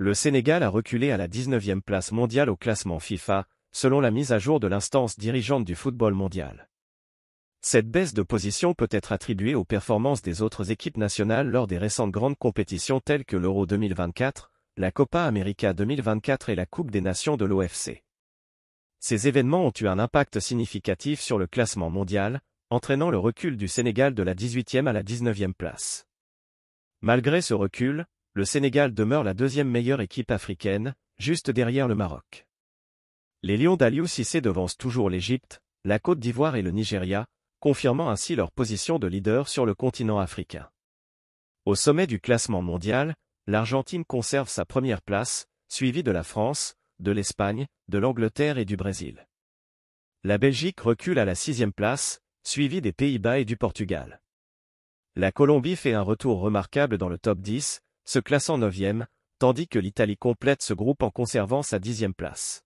le Sénégal a reculé à la 19e place mondiale au classement FIFA, selon la mise à jour de l'instance dirigeante du football mondial. Cette baisse de position peut être attribuée aux performances des autres équipes nationales lors des récentes grandes compétitions telles que l'Euro 2024, la Copa América 2024 et la Coupe des Nations de l'OFC. Ces événements ont eu un impact significatif sur le classement mondial, entraînant le recul du Sénégal de la 18e à la 19e place. Malgré ce recul, le Sénégal demeure la deuxième meilleure équipe africaine, juste derrière le Maroc. Les Lions d'Aliou Cissé devancent toujours l'Égypte, la Côte d'Ivoire et le Nigeria, confirmant ainsi leur position de leader sur le continent africain. Au sommet du classement mondial, l'Argentine conserve sa première place, suivie de la France, de l'Espagne, de l'Angleterre et du Brésil. La Belgique recule à la sixième place, suivie des Pays-Bas et du Portugal. La Colombie fait un retour remarquable dans le top 10, se classant neuvième, tandis que l'Italie complète ce groupe en conservant sa dixième place.